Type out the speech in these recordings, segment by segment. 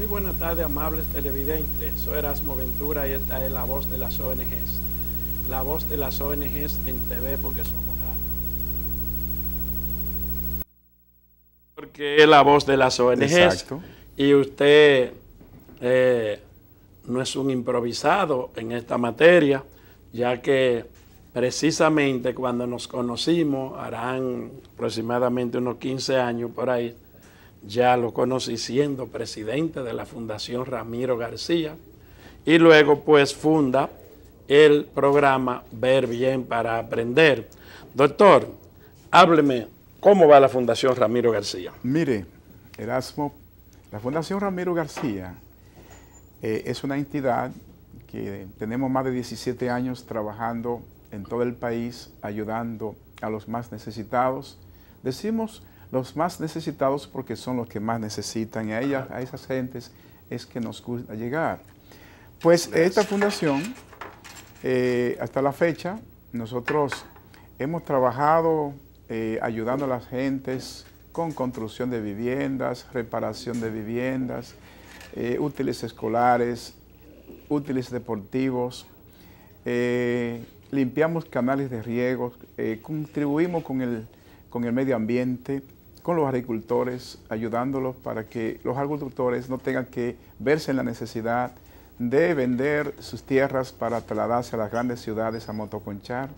Muy buenas tardes amables televidentes. Soy Erasmo Ventura y esta es la voz de las ONGs. La voz de las ONGs en TV porque somos Porque es la voz de las ONGs. Exacto. Y usted eh, no es un improvisado en esta materia, ya que precisamente cuando nos conocimos, harán aproximadamente unos 15 años por ahí, ya lo conocí siendo presidente de la Fundación Ramiro García, y luego pues funda el programa Ver Bien para Aprender. Doctor, hábleme, ¿cómo va la Fundación Ramiro García? Mire, Erasmo, la Fundación Ramiro García eh, es una entidad que tenemos más de 17 años trabajando en todo el país, ayudando a los más necesitados. Decimos los más necesitados porque son los que más necesitan y a, ella, a esas gentes es que nos gusta llegar. Pues esta fundación, eh, hasta la fecha, nosotros hemos trabajado eh, ayudando a las gentes con construcción de viviendas, reparación de viviendas, eh, útiles escolares, útiles deportivos, limpiamos canales de riego, contribuimos con con el medio ambiente, con los agricultores, ayudándolos para que los agricultores no tengan que verse en la necesidad de vender sus tierras para trasladarse a las grandes ciudades a motoconchar.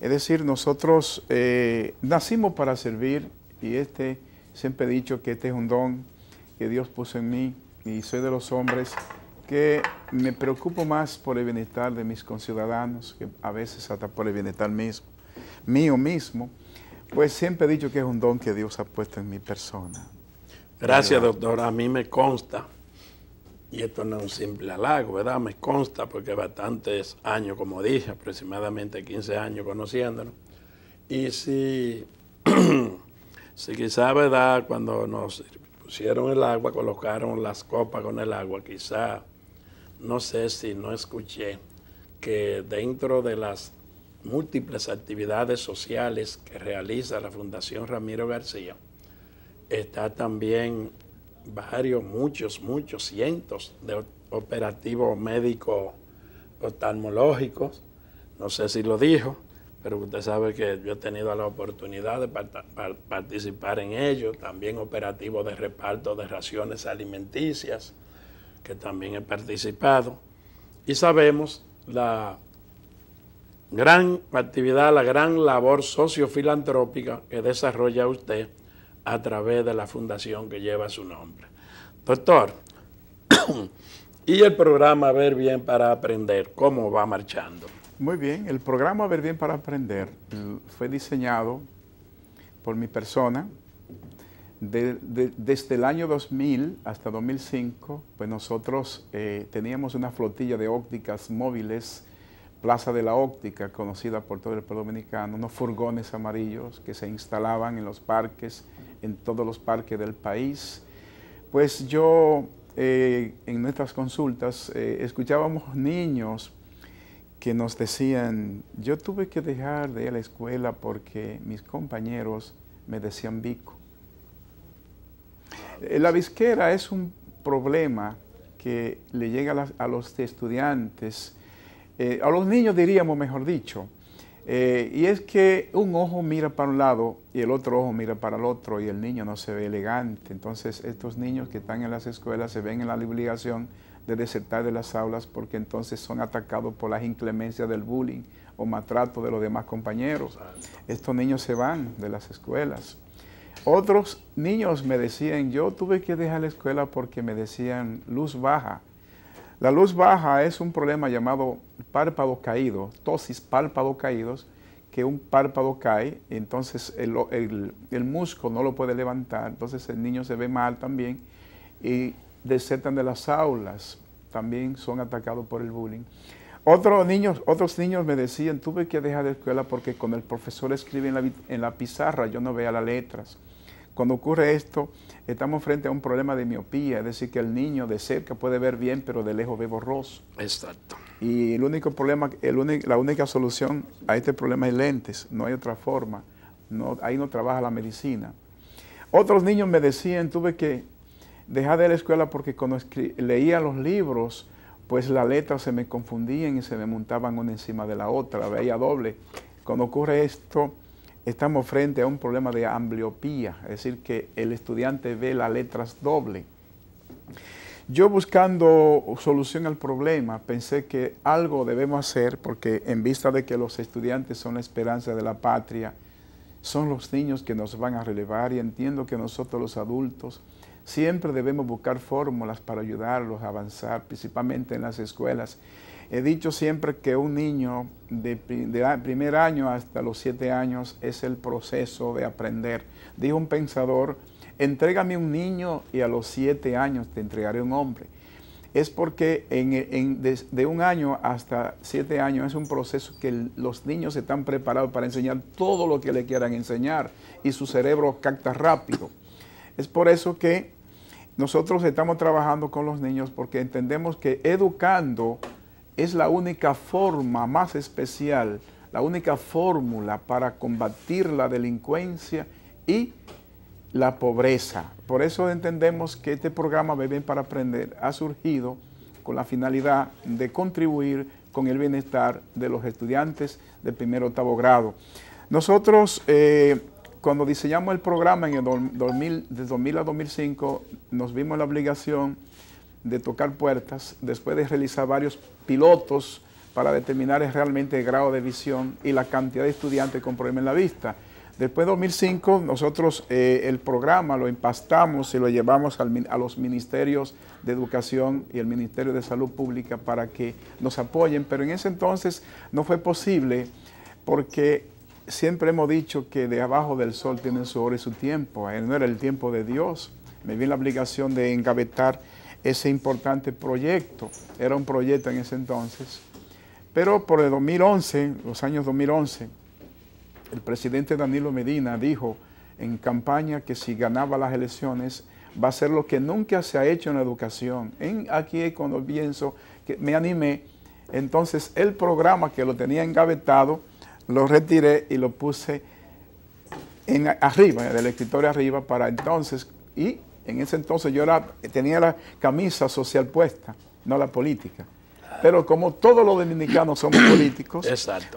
Es decir, nosotros eh, nacimos para servir y este, siempre he dicho que este es un don que Dios puso en mí y soy de los hombres que me preocupo más por el bienestar de mis conciudadanos que a veces hasta por el bienestar mismo, mío mismo. Pues siempre he dicho que es un don que Dios ha puesto en mi persona. Gracias, doctora, doctor. A mí me consta, y esto no es un simple halago, ¿verdad? Me consta porque bastantes años, como dije, aproximadamente 15 años conociéndolo. Y si, si quizá, ¿verdad? Cuando nos pusieron el agua, colocaron las copas con el agua, quizá, no sé si no escuché que dentro de las múltiples actividades sociales que realiza la Fundación Ramiro García. Está también varios, muchos, muchos cientos de operativos médicos oftalmológicos. No sé si lo dijo, pero usted sabe que yo he tenido la oportunidad de participar en ello. También operativos de reparto de raciones alimenticias, que también he participado. Y sabemos la gran actividad, la gran labor sociofilantrópica que desarrolla usted a través de la fundación que lleva su nombre. Doctor, y el programa Ver Bien para Aprender, ¿cómo va marchando? Muy bien, el programa Ver Bien para Aprender eh, fue diseñado por mi persona. desde el año 2000 hasta 2005, pues nosotros eh, teníamos una flotilla de ópticas móviles Plaza de la Óptica, conocida por todo el pueblo dominicano, unos furgones amarillos que se instalaban en los parques, en todos los parques del país. Pues yo, eh, en nuestras consultas, eh, escuchábamos niños que nos decían, yo tuve que dejar de ir a la escuela porque mis compañeros me decían bico. Eh, la visquera es un problema que le llega a, los estudiantes eh, a los niños diríamos, mejor dicho, eh, y es que un ojo mira para un lado y el otro ojo mira para el otro y el niño no se ve elegante. Entonces estos niños que están en las escuelas se ven en la obligación de desertar de las aulas porque entonces son atacados por las inclemencias del bullying o maltrato de los demás compañeros. Estos niños se van de las escuelas. Otros niños me decían, yo tuve que dejar la escuela porque me decían luz baja la luz baja es un problema llamado párpado caído, tosis párpado caídos, que un párpado cae, entonces el, músculo no lo puede levantar, entonces el niño se ve mal también y desertan de las aulas, también son atacados por el bullying. Otros niños, otros niños me decían, tuve que dejar la escuela porque cuando el profesor escribe en la, pizarra, yo no veo las letras. Cuando ocurre esto, estamos frente a un problema de miopía, es decir, que el niño de cerca puede ver bien, pero de lejos ve borroso. Exacto. Y el único problema, la única solución a este problema es lentes, no hay otra forma, ahí no trabaja la medicina. Otros niños me decían, tuve que dejar de la escuela porque cuando leía los libros, pues las letras se me confundían y se me montaban una encima de la otra, veía doble. Cuando ocurre esto, estamos frente a un problema de ambliopía, es decir, que el estudiante ve las letras doble. Yo buscando solución al problema, pensé que algo debemos hacer, porque en vista de que los estudiantes son la esperanza de la patria, son los niños que nos van a relevar y entiendo que nosotros los adultos siempre debemos buscar fórmulas para ayudarlos a avanzar, principalmente en las escuelas. He dicho siempre que un niño de, primer año hasta los siete años es el proceso de aprender. Dijo un pensador, entrégame un niño y a los siete años te entregaré un hombre. Es porque de, un año hasta siete años es un proceso que los niños están preparados para enseñar todo lo que le quieran enseñar y su cerebro capta rápido. Es por eso que nosotros estamos trabajando con los niños porque entendemos que educando es la única forma más especial, la única fórmula para combatir la delincuencia y la pobreza. Por eso entendemos que este programa Beben para Aprender ha surgido con la finalidad de contribuir con el bienestar de los estudiantes de primer octavo grado. Nosotros, eh, cuando diseñamos el programa en el 2000, de 2000 a 2005, nos vimos la obligación de tocar puertas, después de realizar varios pilotos para determinar realmente el grado de visión y la cantidad de estudiantes con problemas en la vista. Después de 2005, nosotros eh, el programa lo empastamos y lo llevamos a los ministerios de Educación y el Ministerio de Salud Pública para que nos apoyen, pero en ese entonces no fue posible porque siempre hemos dicho que de abajo del sol tienen su hora y su tiempo, eh, no era el tiempo de Dios. Me vi la obligación de engavetar ese importante proyecto. Era un proyecto en ese entonces. Pero por el 2011, los años 2011, el presidente Danilo Medina dijo en campaña que si ganaba las elecciones va a ser lo que nunca se ha hecho en la educación. En, aquí cuando pienso que me animé, entonces el programa que lo tenía engavetado, lo retiré y lo puse en, arriba, en el escritorio arriba, para entonces, y en ese entonces yo era, tenía la camisa social puesta, no la política. Pero como todos los dominicanos somos políticos,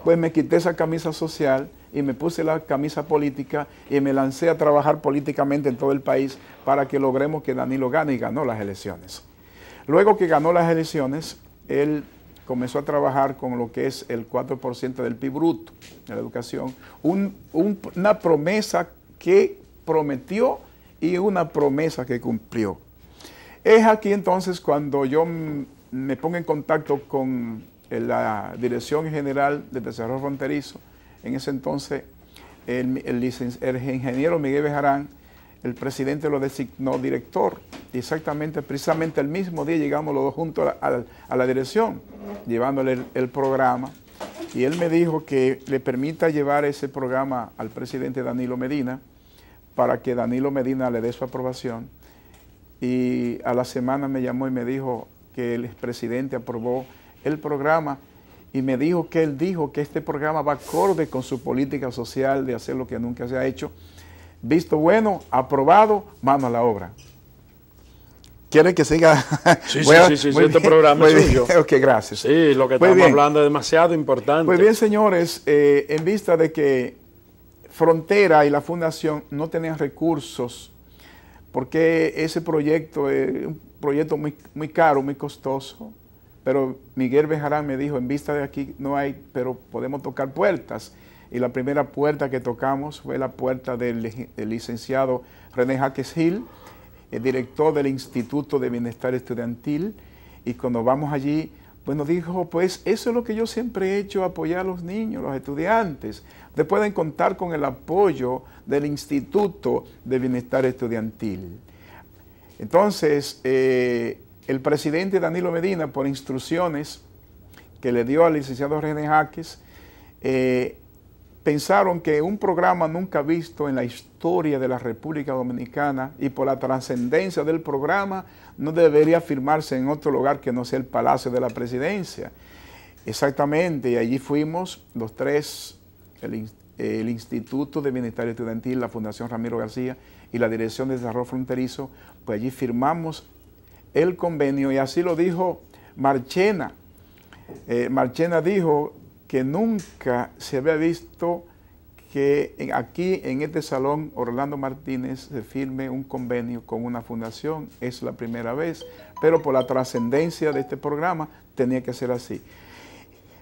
pues me quité esa camisa social y me puse la camisa política y me lancé a trabajar políticamente en todo el país para que logremos que Danilo gane y ganó las elecciones. Luego que ganó las elecciones, él comenzó a trabajar con lo que es el 4% del PIB bruto en la educación, una promesa que prometió y una promesa que cumplió. Es aquí entonces cuando yo me pongo en contacto con eh, la Dirección General de Desarrollo Fronterizo, en ese entonces el, ingeniero Miguel Bejarán, el presidente lo designó director. Exactamente, precisamente el mismo día llegamos los dos juntos a la, dirección, llevándole el, programa. Y él me dijo que le permita llevar ese programa al presidente Danilo Medina, para que Danilo Medina le dé su aprobación. Y a la semana me llamó y me dijo que el presidente aprobó el programa y me dijo que él dijo que este programa va acorde con su política social de hacer lo que nunca se ha hecho. Visto bueno, aprobado, mano a la obra. ¿Quiere que siga? Sí, sí, sí, este programa es suyo. Ok, gracias. Sí, lo que estamos hablando es demasiado importante. Pues bien, señores, eh, en vista de que Frontera y la fundación no tenían recursos porque ese proyecto es un proyecto muy, muy caro, muy costoso. Pero Miguel Bejarán me dijo, en vista de aquí no hay, pero podemos tocar puertas. Y la primera puerta que tocamos fue la puerta del, del licenciado René Jaques Gil, el director del Instituto de Bienestar Estudiantil. Y cuando vamos allí, bueno, dijo, pues eso es lo que yo siempre he hecho, apoyar a los niños, los estudiantes. Ustedes pueden contar con el apoyo del Instituto de Bienestar Estudiantil. Entonces, eh, el presidente Danilo Medina, por instrucciones que le dio al licenciado René Jaques, eh, pensaron que un programa nunca visto en la historia de la República Dominicana y por la trascendencia del programa no debería firmarse en otro lugar que no sea el Palacio de la Presidencia. Exactamente, y allí fuimos los tres, el, Instituto de Bienestar Estudiantil, la Fundación Ramiro García y la Dirección de Desarrollo Fronterizo, pues allí firmamos el convenio y así lo dijo Marchena. Eh, Marchena dijo, que nunca se había visto que aquí en este salón Orlando Martínez se firme un convenio con una fundación, es la primera vez, pero por la trascendencia de este programa tenía que ser así.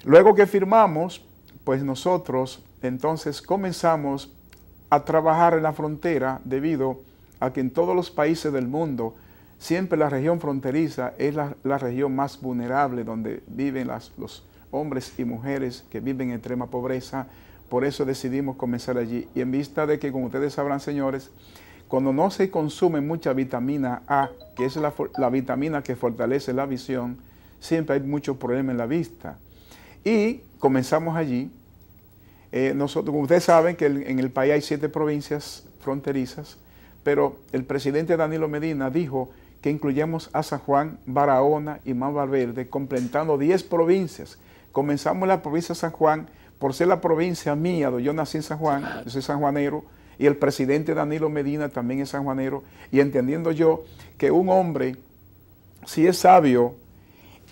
Luego que firmamos, pues nosotros entonces comenzamos a trabajar en la frontera debido a que en todos los países del mundo siempre la región fronteriza es la, región más vulnerable donde viven las, los, hombres y mujeres que viven en extrema pobreza. Por eso decidimos comenzar allí. Y en vista de que, como ustedes sabrán, señores, cuando no se consume mucha vitamina A, que es la, vitamina que fortalece la visión, siempre hay muchos problemas en la vista. Y comenzamos allí. Eh, nosotros, como ustedes saben, que en el país hay siete provincias fronterizas, pero el presidente Danilo Medina dijo que incluyamos a San Juan, Barahona y Más Verde, completando 10 provincias. Comenzamos la provincia de San Juan, por ser la provincia mía, donde yo nací en San Juan, yo soy sanjuanero, y el presidente Danilo Medina también es sanjuanero, y entendiendo yo que un hombre, si es sabio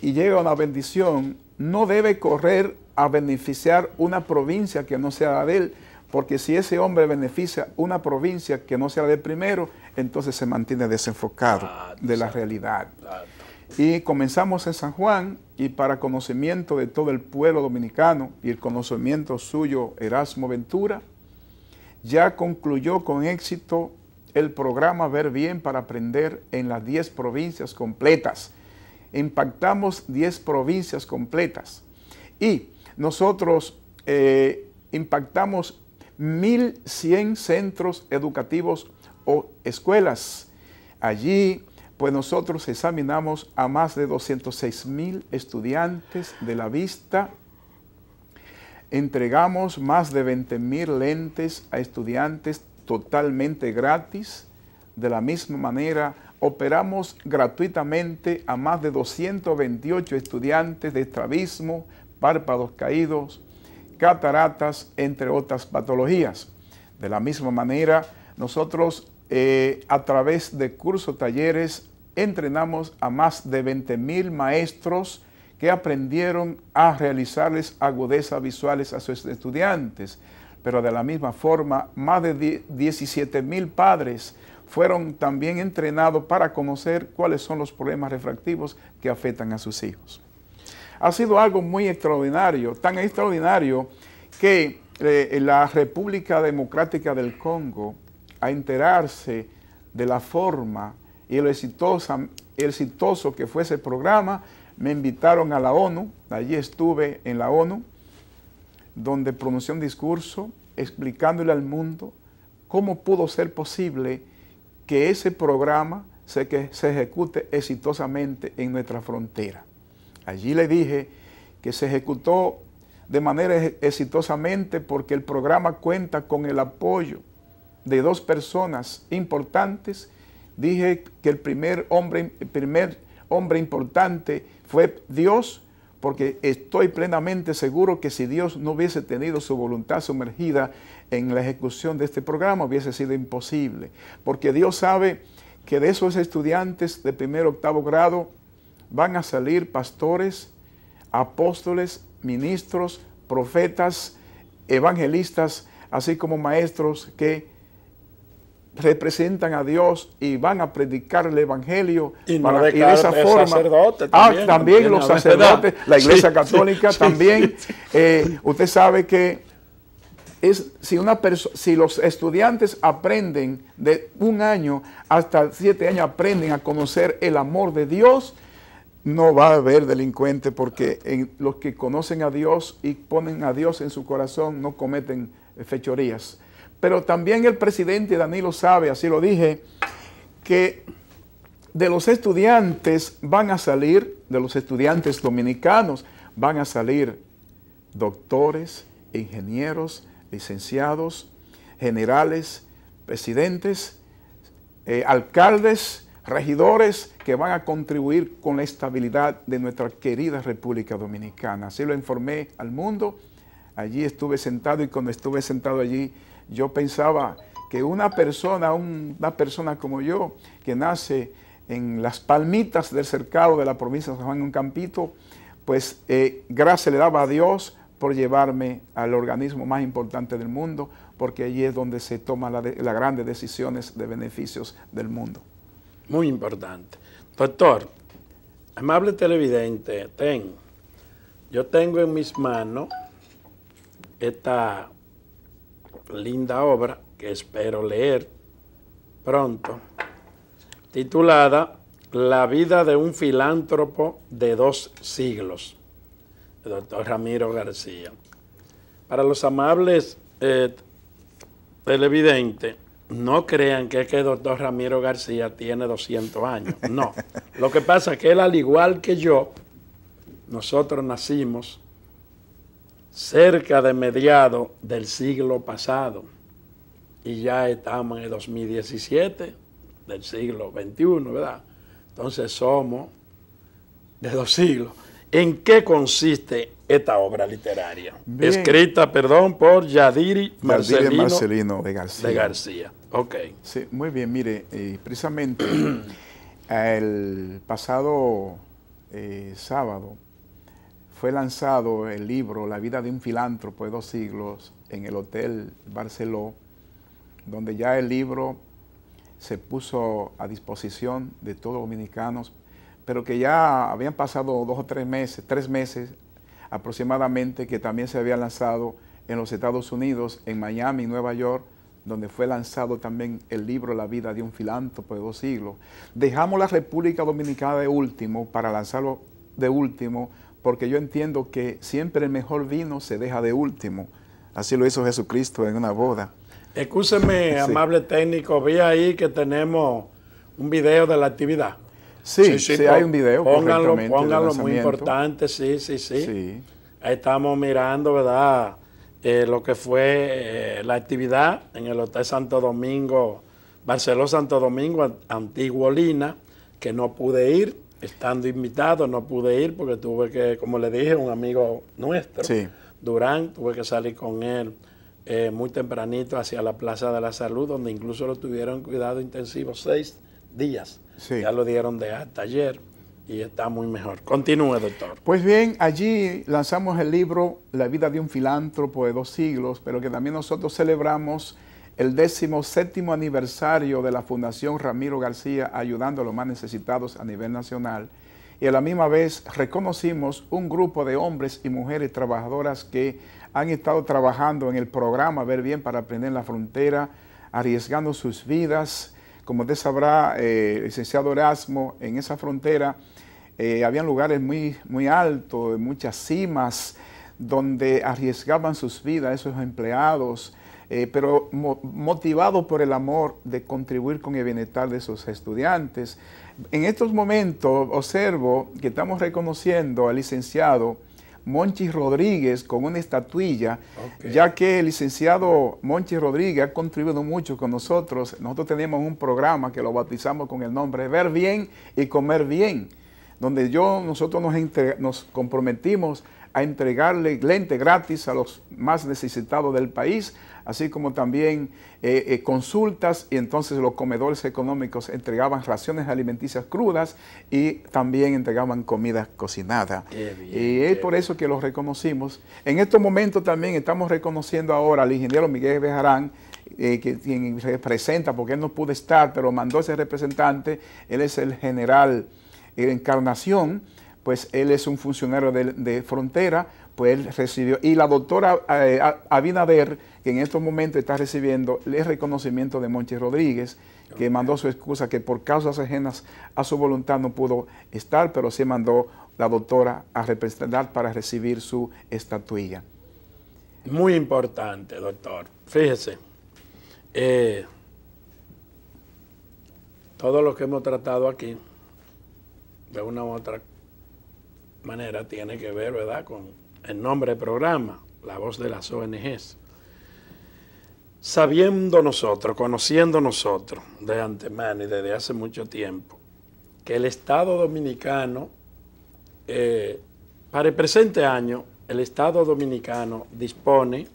y llega a una bendición, no debe correr a beneficiar una provincia que no sea la de él, porque si ese hombre beneficia una provincia que no sea la él primero, entonces se mantiene desenfocado ah, de la realidad. Y comenzamos en San Juan y para conocimiento de todo el pueblo dominicano y el conocimiento suyo, Erasmo Ventura, ya concluyó con éxito el programa Ver Bien para Aprender en las 10 provincias completas. Impactamos 10 provincias completas y nosotros eh, impactamos 1.100 centros educativos o escuelas. Allí pues nosotros examinamos a más de 206 mil estudiantes de la vista, entregamos más de 20 mil lentes a estudiantes totalmente gratis, de la misma manera operamos gratuitamente a más de 228 estudiantes de estrabismo, párpados caídos, cataratas, entre otras patologías. De la misma manera, nosotros eh, a través de cursos, talleres, entrenamos a más de 20 mil maestros que aprendieron a realizarles agudezas visuales a sus estudiantes. Pero de la misma forma, más de 17 mil padres fueron también entrenados para conocer cuáles son los problemas refractivos que afectan a sus hijos. Ha sido algo muy extraordinario, tan extraordinario que eh, la República Democrática del Congo, a enterarse de la forma y lo exitoso que fue ese programa, me invitaron a la ONU, allí estuve en la ONU, donde pronuncié un discurso explicándole al mundo cómo pudo ser posible que ese programa que se ejecute exitosamente en nuestra frontera. Allí le dije que se ejecutó de manera exitosamente porque el programa cuenta con el apoyo de dos personas importantes Dije que el primer hombre, primer hombre importante fue Dios, porque estoy plenamente seguro que si Dios no hubiese tenido su voluntad sumergida en la ejecución de este programa, hubiese sido imposible. Porque Dios sabe que de esos estudiantes de primer octavo grado van a salir pastores, apóstoles, ministros, profetas, evangelistas, así como maestros que representan a Dios y van a predicar el Evangelio. Y, de, esa forma... también, ah, también los sacerdotes, la Iglesia Católica también. Eh, usted sabe que es, si, una si los estudiantes aprenden de un año hasta siete años, aprenden a conocer el amor de Dios, no va a haber delincuente porque los que conocen a Dios y ponen a Dios en su corazón no cometen fechorías. Pero también el presidente Danilo sabe, así lo dije, que de los estudiantes van a salir, de los estudiantes dominicanos, van a salir doctores, ingenieros, licenciados, generales, presidentes, eh, alcaldes, regidores que van a contribuir con la estabilidad de nuestra querida República Dominicana. Así lo informé al mundo. Allí estuve sentado y cuando estuve sentado allí yo pensaba que una persona, una persona como yo, que nace en las palmitas del cercado de la provincia de San Juan, un campito, pues eh, gracias le daba a Dios por llevarme al organismo más importante del mundo, porque allí es donde se toman las grandes decisiones de beneficios del mundo. Muy importante. Doctor, amable televidente, ten, yo tengo en mis manos esta linda obra que espero leer pronto, titulada La vida de un filántropo de dos siglos, el doctor Ramiro García. Para los amables eh, televidentes, no crean que que el doctor Ramiro García tiene 200 años. No. Lo que pasa es que él, al igual que yo, nosotros nacimos cerca de mediados del siglo pasado y ya estamos en el 2017 del siglo XXI, ¿verdad? Entonces somos de dos siglos. ¿En qué consiste esta obra literaria? Escrita, perdón, por Yadiri Marcelino, Marcelino de García. De García, Sí, muy bien, mire, eh, precisamente el pasado eh, sábado fue lanzado el libro La vida de un filántropo de dos siglos en el Hotel Barceló, donde ya el libro se puso a disposición de todos los dominicanos, pero que ya habían pasado dos o tres meses, tres meses aproximadamente, que también se había lanzado en los Estados Unidos, en Miami, Nueva York, donde fue lanzado también el libro La vida de un filántropo de dos siglos. Dejamos la República Dominicana de último para lanzarlo de último porque yo entiendo que siempre el mejor vino se deja de último. Así lo hizo Jesucristo en una boda. Escúcheme, amable técnico, vi ahí que tenemos un video de la actividad. Sí, sí, hay un video. Pónganlo, pónganlo muy importante, sí, sí, sí. Ahí estamos mirando, ¿verdad? Eh, lo que fue eh, la actividad en el Hotel Santo Domingo, Barcelona Santo Domingo, Antiguo Lina, que no pude ir estando invitado, no pude ir porque tuve que, como le dije, un amigo nuestro, Durán, tuve que salir con él eh, muy tempranito hacia la Plaza de la Salud, donde incluso lo tuvieron cuidado intensivo seis días. Ya lo dieron de hasta ayer y está muy mejor. Continúe, doctor. Pues bien, allí lanzamos el libro La vida de un filántropo de dos siglos, pero que también nosotros celebramos el décimo séptimo aniversario de la Fundación Ramiro García ayudando a los más necesitados a nivel nacional y a la misma vez reconocimos un grupo de hombres y mujeres trabajadoras que han estado trabajando en el programa Ver Bien para Aprender la Frontera, arriesgando sus vidas. Como usted sabrá, eh, licenciado Erasmo, en esa frontera eh, habían lugares muy, muy altos, muchas cimas, donde arriesgaban sus vidas esos empleados, eh, pero motivado por el amor de contribuir con el bienestar de sus estudiantes. En estos momentos observo que estamos reconociendo al licenciado monchi Rodríguez con una estatuilla, ya que el licenciado Monchi Rodríguez ha contribuido mucho con nosotros. Nosotros tenemos un programa que lo bautizamos con el nombre Ver Bien y Comer Bien, donde yo, nosotros nos, nos comprometimos a entregarle lente gratis a los más necesitados del país así como también eh, eh, consultas y entonces los comedores económicos entregaban raciones alimenticias crudas y también entregaban comida cocinada. y es por eso que los reconocimos. En estos momentos también estamos reconociendo ahora al ingeniero Miguel Bejarán, eh, que quien representa, porque él no pudo estar, pero mandó ese representante, él es el general Encarnación, pues él es un funcionario de, de frontera, pues él recibió, y la doctora Abinader, que en estos momentos está recibiendo el reconocimiento de Monchi Rodríguez, que mandó su excusa que por causas ajenas a su voluntad no pudo estar, pero se mandó la doctora a representar para recibir su estatuilla. Muy importante, doctor. Fíjese, eh, todo lo que hemos tratado aquí, de una u otra manera, tiene que ver, ¿verdad?, con el nombre del programa, la voz de las ONGs sabiendo nosotros, conociendo nosotros de antemano y desde hace mucho tiempo, que el Estado dominicano, eh, para el presente año, el Estado dominicano dispone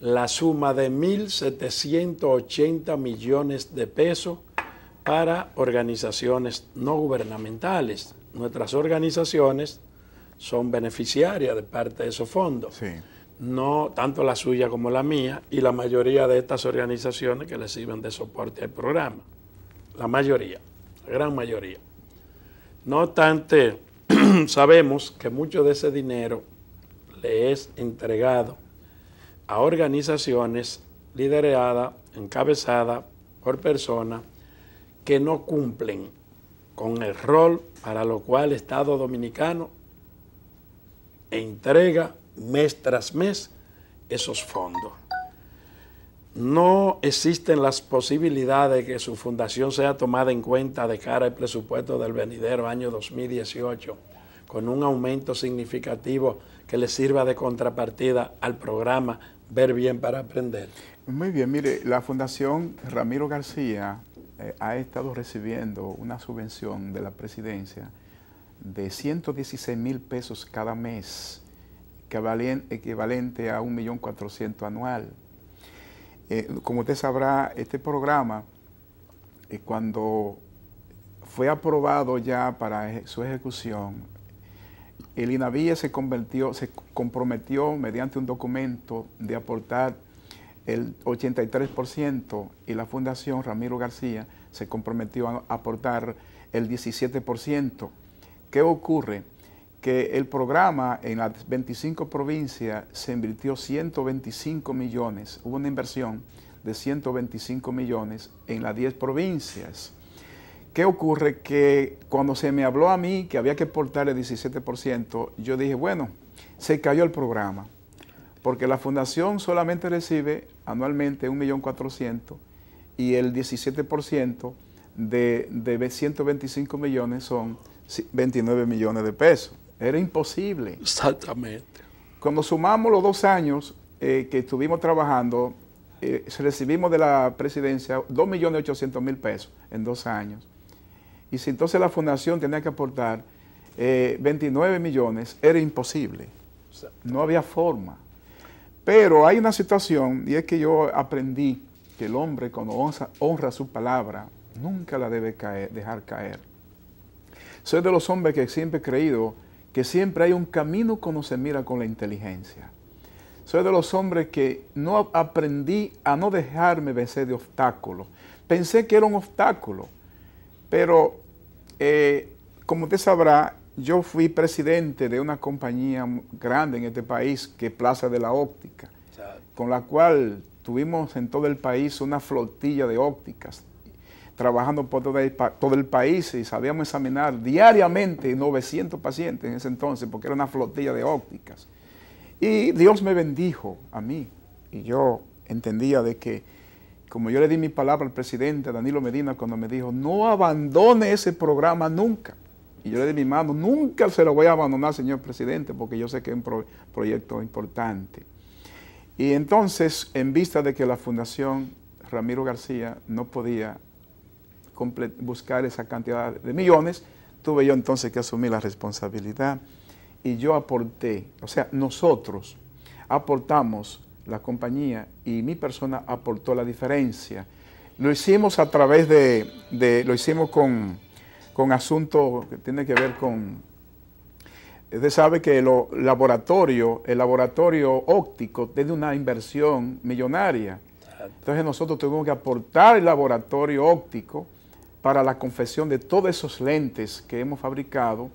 la suma de 1.780 millones de pesos para organizaciones no gubernamentales. Nuestras organizaciones son beneficiarias de parte de esos fondos. Sí no tanto la suya como la mía, y la mayoría de estas organizaciones que le sirven de soporte al programa. La mayoría, la gran mayoría. No obstante, sabemos que mucho de ese dinero le es entregado a organizaciones lideradas, encabezadas por personas que no cumplen con el rol para lo cual el Estado Dominicano entrega mes tras mes esos fondos. No existen las posibilidades de que su fundación sea tomada en cuenta de cara al presupuesto del venidero año 2018, con un aumento significativo que le sirva de contrapartida al programa Ver Bien para Aprender. Muy bien, mire, la Fundación Ramiro García eh, ha estado recibiendo una subvención de la presidencia de 116 mil pesos cada mes equivalente a 1.400.000 anual. Eh, como usted sabrá, este programa, eh, cuando fue aprobado ya para su ejecución, el INAVIE se comprometió mediante un documento de aportar el 83% y la Fundación Ramiro García se comprometió a aportar el 17%. ¿Qué ocurre? que el programa en las 25 provincias se invirtió 125 millones, hubo una inversión de 125 millones en las 10 provincias. ¿Qué ocurre? Que cuando se me habló a mí que había que exportar el 17%, yo dije, bueno, se cayó el programa, porque la fundación solamente recibe anualmente 1.400.000 y el 17% de 125 millones son 29 millones de pesos. Era imposible. Exactamente. Cuando sumamos los dos años eh, que estuvimos trabajando, eh, recibimos de la presidencia 2.800.000 pesos en dos años. Y si entonces la fundación tenía que aportar 29 eh, millones, era imposible. No había forma. Pero hay una situación, y es que yo aprendí que el hombre cuando honra, su palabra, nunca la debe dejar caer. Soy de los hombres que siempre he creído que siempre hay un camino cuando se mira con la inteligencia. Soy de los hombres que no aprendí a no dejarme vencer de obstáculos. Pensé que era un obstáculo, pero eh, como usted sabrá, yo fui presidente de una compañía grande en este país, que es Plaza de la Óptica, con la cual tuvimos en todo el país una flotilla de ópticas, trabajando por todo el, país y sabíamos examinar diariamente 900 pacientes en ese entonces, porque era una flotilla de ópticas. Y Dios me bendijo a mí y yo entendía de que, como yo le di mi palabra al presidente Danilo Medina cuando me dijo, no abandone ese programa nunca. Y yo le di mi mano, nunca se lo voy a abandonar, señor presidente, porque yo sé que es un proyecto importante. Y entonces, en vista de que la Fundación Ramiro García no podía buscar esa cantidad de millones, tuve yo entonces que asumir la responsabilidad y yo aporté, o sea, nosotros aportamos, la compañía y mi persona aportó la diferencia. Lo hicimos a través de, lo hicimos con, con asuntos que tiene que ver con, usted sabe que el laboratorio, el laboratorio óptico tiene una inversión millonaria. Entonces nosotros tuvimos que aportar el laboratorio óptico para la confesión de todos esos lentes que hemos fabricado.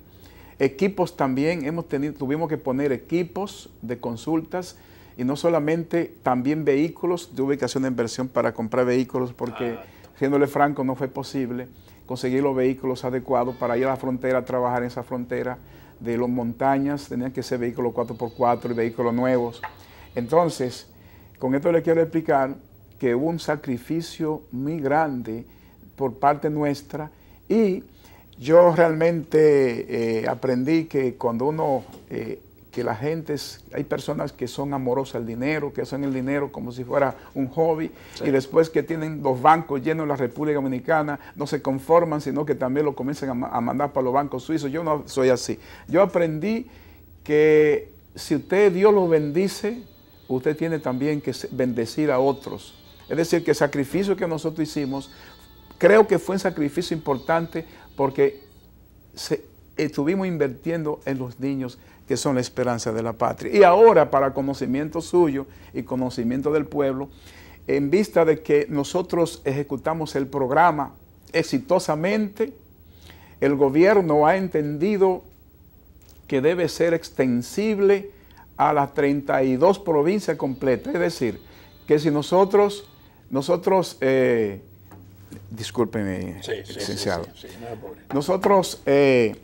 Equipos también, hemos tenido, tuvimos que poner equipos de consultas y no solamente, también vehículos de ubicación de inversión para comprar vehículos porque, siendo franco, no fue posible conseguir los vehículos adecuados para ir a la frontera, trabajar en esa frontera de las montañas, tenían que ser vehículos 4x4 y vehículos nuevos. Entonces, con esto le quiero explicar que hubo un sacrificio muy grande por parte nuestra y yo realmente eh, aprendí que cuando uno, eh, que la gente, es, hay personas que son amorosas al dinero, que hacen el dinero como si fuera un hobby, y después que tienen los bancos llenos en la República Dominicana, no se conforman, sino que también lo comienzan a, a mandar para los bancos suizos. Yo no soy así. Yo aprendí que si usted Dios lo bendice, usted tiene también que bendecir a otros. Es decir, que el sacrificio que nosotros hicimos Creo que fue un sacrificio importante porque estuvimos invirtiendo en los niños que son la esperanza de la patria. Y ahora, para conocimiento suyo y conocimiento del pueblo, en vista de que nosotros ejecutamos el programa exitosamente, el gobierno ha entendido que debe ser extensible a las 32 provincias completas. Es decir, que si nosotros, nosotros eh, Discúlpeme, licenciado. Nosotros, eh,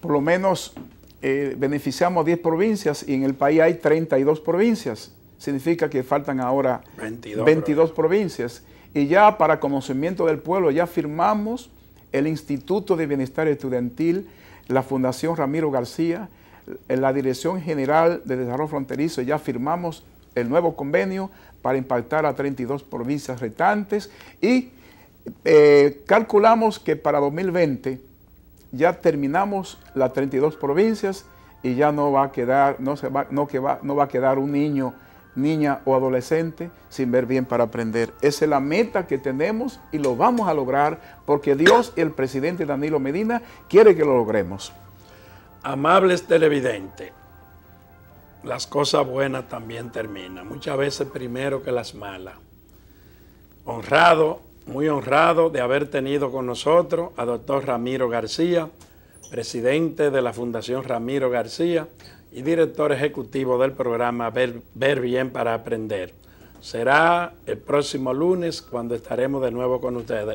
por lo menos, eh, beneficiamos 10 provincias y en el país hay 32 provincias. Significa que faltan ahora 22, 22 provincias. Y ya para conocimiento del pueblo, ya firmamos el Instituto de Bienestar Estudiantil, la Fundación Ramiro García, la Dirección General de Desarrollo Fronterizo, ya firmamos el nuevo convenio para impactar a 32 provincias restantes y eh, calculamos que para 2020 ya terminamos las 32 provincias y ya no va a quedar, no, se va, no, que va, no va a quedar un niño, niña o adolescente sin ver bien para aprender. Esa es la meta que tenemos y lo vamos a lograr porque Dios y el presidente Danilo Medina quiere que lo logremos. Amables televidentes, las cosas buenas también terminan, muchas veces primero que las malas. Honrado muy honrado de haber tenido con nosotros a doctor Ramiro García, presidente de la Fundación Ramiro García y director ejecutivo del programa Ver, Ver Bien para Aprender. Será el próximo lunes cuando estaremos de nuevo con ustedes.